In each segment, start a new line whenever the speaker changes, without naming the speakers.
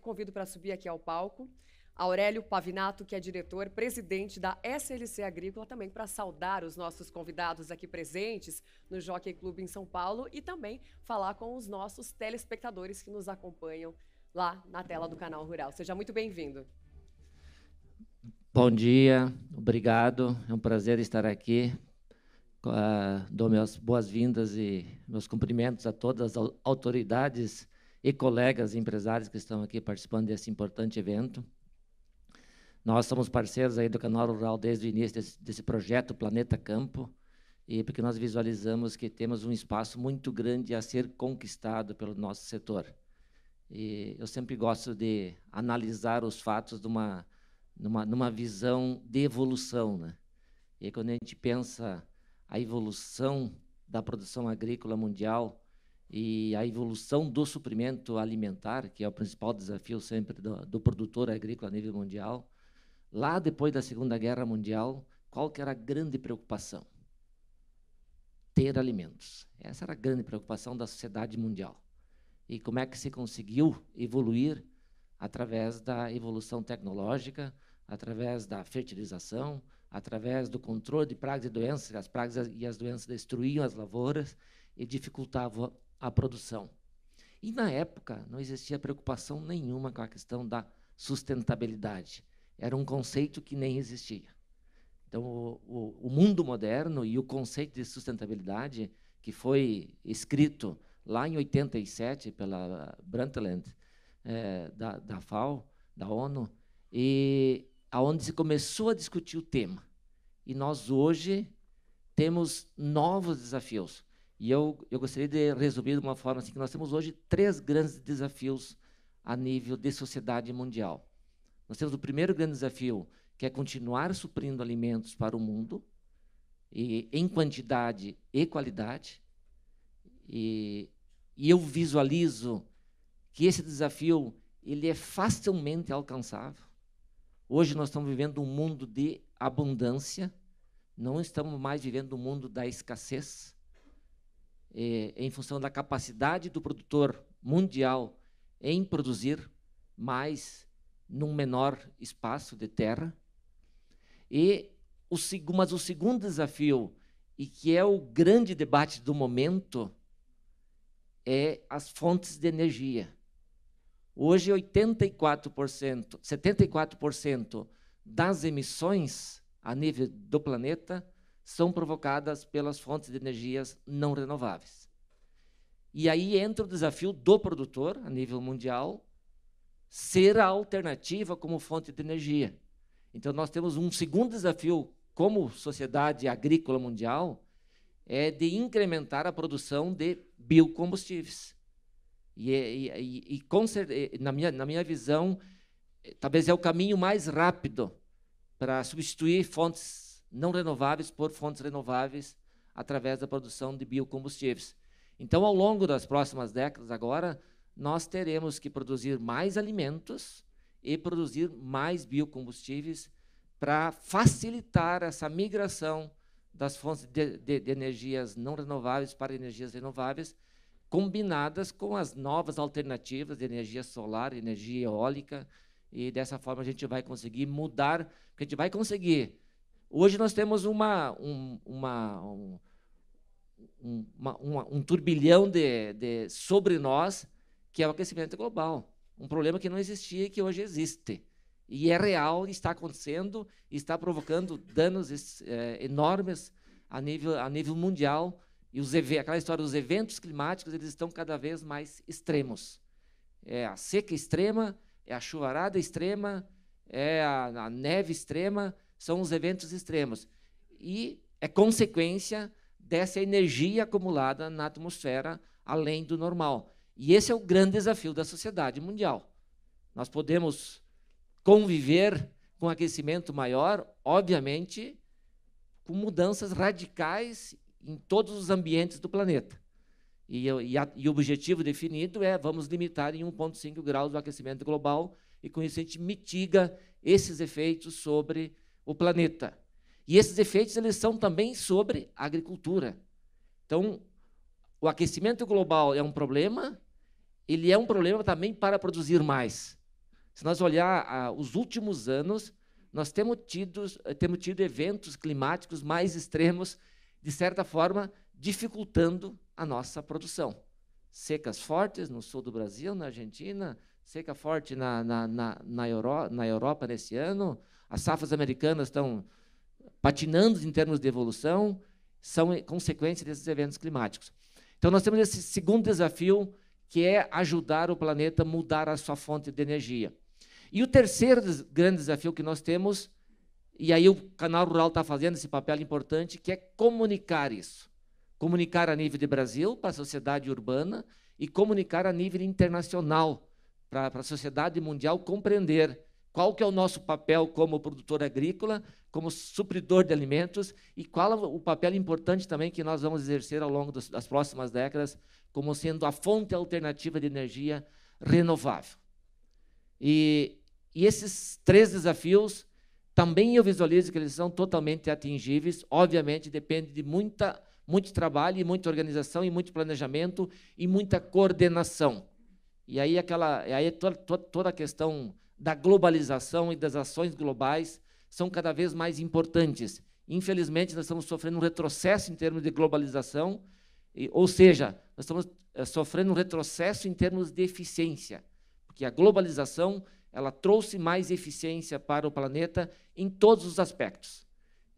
convido para subir aqui ao palco Aurélio Pavinato, que é diretor, presidente da SLC Agrícola, também para saudar os nossos convidados aqui presentes no Jockey Clube em São Paulo e também falar com os nossos telespectadores que nos acompanham lá na tela do canal Rural. Seja muito bem-vindo. Bom dia, obrigado. É um prazer estar aqui. Uh, dou minhas boas-vindas e meus cumprimentos a todas as autoridades e colegas empresários que estão aqui participando desse importante evento. Nós somos parceiros aí do Canal Rural desde o início desse, desse projeto Planeta Campo, e porque nós visualizamos que temos um espaço muito grande a ser conquistado pelo nosso setor. E eu sempre gosto de analisar os fatos numa, numa, numa visão de evolução. Né? E quando a gente pensa a evolução da produção agrícola mundial, e a evolução do suprimento alimentar, que é o principal desafio sempre do, do produtor agrícola a nível mundial, lá depois da Segunda Guerra Mundial, qual que era a grande preocupação? Ter alimentos. Essa era a grande preocupação da sociedade mundial. E como é que se conseguiu evoluir através da evolução tecnológica, através da fertilização, através do controle de pragas e doenças, as pragas e as doenças destruíam as lavouras e dificultavam a produção. E na época não existia preocupação nenhuma com a questão da sustentabilidade. Era um conceito que nem existia. Então, o, o, o mundo moderno e o conceito de sustentabilidade, que foi escrito lá em 87 pela Brundtland, é, da, da FAO, da ONU, e aonde se começou a discutir o tema. E nós hoje temos novos desafios. E eu, eu gostaria de resumir de uma forma assim que nós temos hoje três grandes desafios a nível de sociedade mundial. Nós temos o primeiro grande desafio, que é continuar suprindo alimentos para o mundo, e, em quantidade e qualidade. E, e eu visualizo que esse desafio ele é facilmente alcançável. Hoje nós estamos vivendo um mundo de abundância, não estamos mais vivendo um mundo da escassez eh, em função da capacidade do produtor mundial em produzir mais num menor espaço de terra. E o, mas o segundo desafio, e que é o grande debate do momento, é as fontes de energia. Hoje, 84%, 74% das emissões a nível do planeta são provocadas pelas fontes de energias não renováveis. E aí entra o desafio do produtor, a nível mundial, ser a alternativa como fonte de energia. Então, nós temos um segundo desafio como sociedade agrícola mundial, é de incrementar a produção de biocombustíveis. E, é, e, e, e na, minha, na minha visão, eh, talvez é o caminho mais rápido para substituir fontes não renováveis por fontes renováveis através da produção de biocombustíveis. Então, ao longo das próximas décadas, agora, nós teremos que produzir mais alimentos e produzir mais biocombustíveis para facilitar essa migração das fontes de, de, de, energias não renováveis para energias renováveis, combinadas com as novas alternativas de energia solar, energia eólica, e dessa forma a gente vai conseguir mudar, porque a gente vai conseguir Hoje nós temos uma, um, uma, um, uma, uma, um turbilhão de, de, sobre nós, que é o aquecimento global. Um problema que não existia e que hoje existe. E é real, está acontecendo, está provocando danos é, enormes a nível, a nível mundial. E os, aquela história dos eventos climáticos, eles estão cada vez mais extremos. É a seca extrema, é a chuvarada extrema, é a, a neve extrema, são os eventos extremos. E é consequência dessa energia acumulada na atmosfera além do normal. E esse é o grande desafio da sociedade mundial. Nós podemos conviver com aquecimento maior, obviamente, com mudanças radicais em todos os ambientes do planeta. E, e, a, e o objetivo definido é vamos limitar em 1,5 graus o aquecimento global, e com isso a gente mitiga esses efeitos sobre o planeta. E esses efeitos eles são também sobre a agricultura. Então, o aquecimento global é um problema, ele é um problema também para produzir mais. Se nós olhar ah, os últimos anos, nós temos tido, eh, temos tido eventos climáticos mais extremos, de certa forma, dificultando a nossa produção. Secas fortes no sul do Brasil, na Argentina, seca é forte na, na, na, na, Euro, na Europa nesse ano, as safras americanas estão patinando em termos de evolução, são consequência desses eventos climáticos. Então, nós temos esse segundo desafio, que é ajudar o planeta a mudar a sua fonte de energia. E o terceiro grande desafio que nós temos, e aí o canal rural está fazendo esse papel importante, que é comunicar isso. Comunicar a nível de Brasil para a sociedade urbana e comunicar a nível internacional para a sociedade mundial compreender qual que é o nosso papel como produtor agrícola, como supridor de alimentos e qual é o papel importante também que nós vamos exercer ao longo das próximas décadas como sendo a fonte alternativa de energia renovável. E, e esses três desafios também eu visualizo que eles são totalmente atingíveis. Obviamente depende de muita muito trabalho e muita organização e muito planejamento e muita coordenação. E aí, aquela, e aí toda, toda a questão da globalização e das ações globais são cada vez mais importantes. Infelizmente, nós estamos sofrendo um retrocesso em termos de globalização, e, ou seja, nós estamos é, sofrendo um retrocesso em termos de eficiência, porque a globalização ela trouxe mais eficiência para o planeta em todos os aspectos.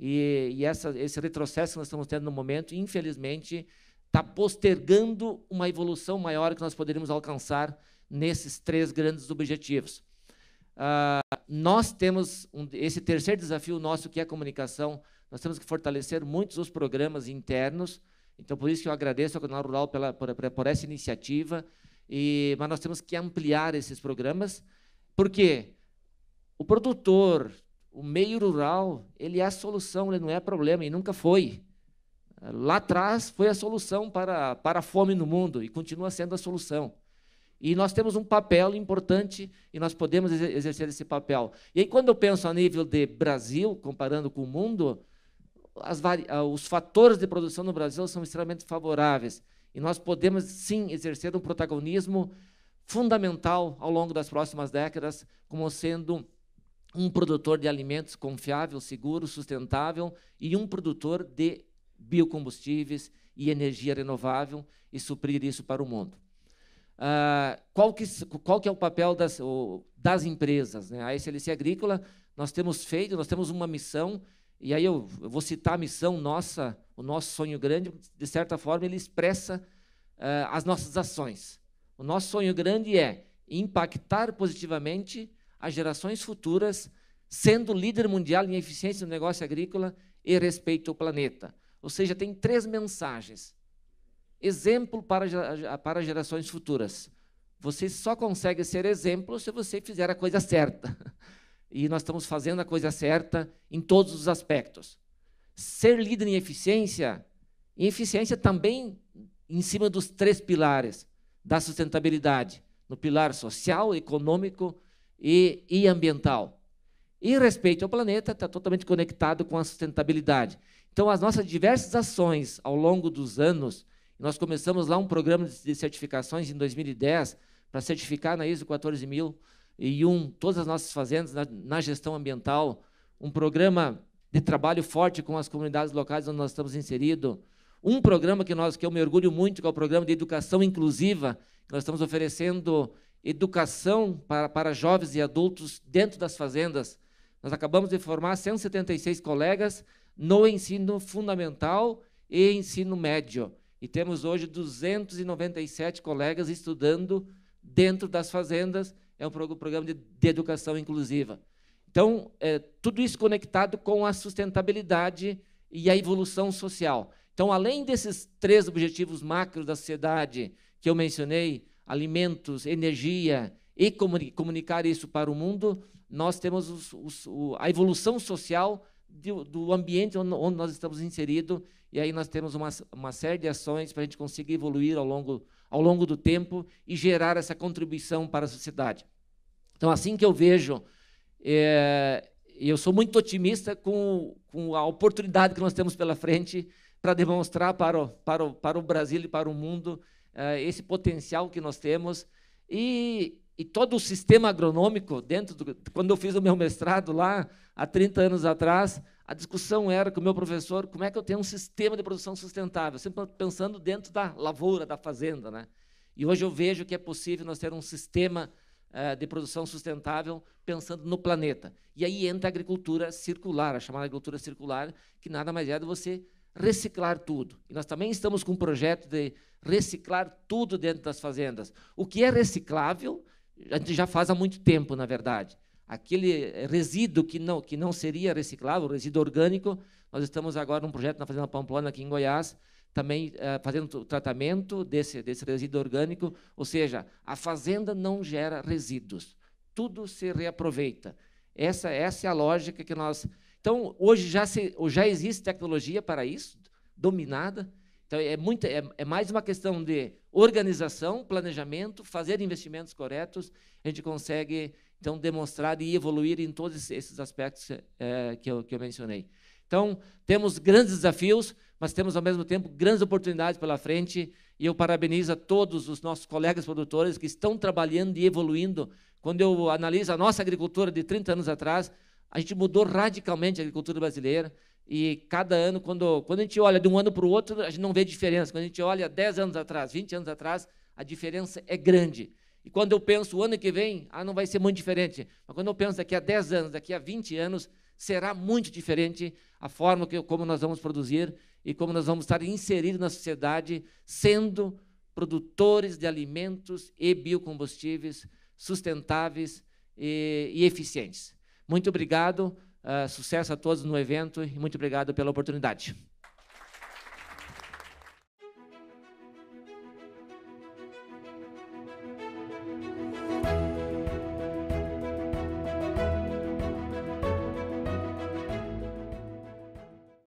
E, e essa, esse retrocesso que nós estamos tendo no momento, infelizmente, está postergando uma evolução maior que nós poderíamos alcançar nesses três grandes objetivos. Uh, nós temos um, esse terceiro desafio nosso, que é a comunicação. Nós temos que fortalecer muitos os programas internos. Então, por isso que eu agradeço ao Canal Rural pela, por, por essa iniciativa. E, mas nós temos que ampliar esses programas, porque o produtor, o meio rural, ele é a solução, ele não é problema, e nunca foi. Lá atrás foi a solução para, para a fome no mundo e continua sendo a solução. E nós temos um papel importante e nós podemos exercer esse papel. E aí, quando eu penso a nível de Brasil, comparando com o mundo, ah, os fatores de produção no Brasil são extremamente favoráveis. E nós podemos, sim, exercer um protagonismo fundamental ao longo das próximas décadas, como sendo um produtor de alimentos confiável, seguro, sustentável e um produtor de biocombustíveis e energia renovável e suprir isso para o mundo. Ah, qual, que, qual que é o papel das, o, das empresas? Né? A SLC Agrícola, nós temos feito, nós temos uma missão, e aí eu, eu vou citar a missão nossa, o nosso sonho grande, de certa forma ele expressa ah, as nossas ações. O nosso sonho grande é impactar positivamente as gerações futuras, sendo líder mundial em eficiência no negócio agrícola e respeito ao planeta. Ou seja, tem três mensagens. Exemplo para, para gerações futuras. Você só consegue ser exemplo se você fizer a coisa certa. E nós estamos fazendo a coisa certa em todos os aspectos. Ser líder em eficiência, em eficiência também em cima dos três pilares da sustentabilidade, no pilar social, econômico e, e ambiental. E respeito ao planeta está totalmente conectado com a sustentabilidade. Então, as nossas diversas ações ao longo dos anos, nós começamos lá um programa de certificações em 2010 para certificar na ISO 14001 todas as nossas fazendas na, na gestão ambiental, um programa de trabalho forte com as comunidades locais onde nós estamos inseridos, um programa que nós que eu me orgulho muito, que é o programa de educação inclusiva, que nós estamos oferecendo educação para, para jovens e adultos dentro das fazendas, nós acabamos de formar 176 colegas no ensino fundamental e ensino médio. E temos hoje 297 colegas estudando dentro das fazendas. É um programa de, de educação inclusiva. Então, é, tudo isso conectado com a sustentabilidade e a evolução social. Então, além desses três objetivos macros da sociedade que eu mencionei, alimentos, energia e comunicar isso para o mundo, nós temos os, os, o, a evolução social do, do ambiente onde, nós estamos inseridos, e aí nós temos uma, uma série de ações para a gente conseguir evoluir ao longo, ao longo do tempo e gerar essa contribuição para a sociedade. Então, assim que eu vejo, é, eu sou muito otimista com, com a oportunidade que nós temos pela frente para demonstrar para o, para, o, para o Brasil e para o mundo é, esse potencial que nós temos. E, e todo o sistema agronômico dentro do, quando eu fiz o meu mestrado lá há 30 anos atrás, a discussão era com o meu professor, como é que eu tenho um sistema de produção sustentável, sempre pensando dentro da lavoura, da fazenda, né? E hoje eu vejo que é possível nós ter um sistema uh, de produção sustentável pensando no planeta. E aí entra a agricultura circular, a chamada agricultura circular, que nada mais é do você reciclar tudo. E nós também estamos com um projeto de reciclar tudo dentro das fazendas. O que é reciclável a gente já faz há muito tempo, na verdade. Aquele resíduo que não, que não seria reciclável, resíduo orgânico, nós estamos agora num projeto na Fazenda Pamplona, aqui em Goiás, também eh, fazendo o tratamento desse, desse resíduo orgânico, ou seja, a fazenda não gera resíduos, tudo se reaproveita. Essa, essa é a lógica que nós. Então, hoje já, se, já existe tecnologia para isso, dominada, então, é, muito, é, é mais uma questão de organização, planejamento, fazer investimentos corretos, a gente consegue, então, demonstrar e evoluir em todos esses aspectos é, que, eu, que eu mencionei. Então, temos grandes desafios, mas temos, ao mesmo tempo, grandes oportunidades pela frente, e eu parabenizo a todos os nossos colegas produtores que estão trabalhando e evoluindo. Quando eu analiso a nossa agricultura de 30 anos atrás, a gente mudou radicalmente a agricultura brasileira, e cada ano, quando, quando a gente olha de um ano para o outro, a gente não vê diferença. Quando a gente olha 10 anos atrás, 20 anos atrás, a diferença é grande. E quando eu penso o ano que vem, ah, não vai ser muito diferente. Mas quando eu penso daqui a 10 anos, daqui a 20 anos, será muito diferente a forma que, como nós vamos produzir e como nós vamos estar inseridos na sociedade, sendo produtores de alimentos e biocombustíveis sustentáveis e, e eficientes. Muito obrigado. Ah, sucesso a todos no evento e muito obrigado pela oportunidade.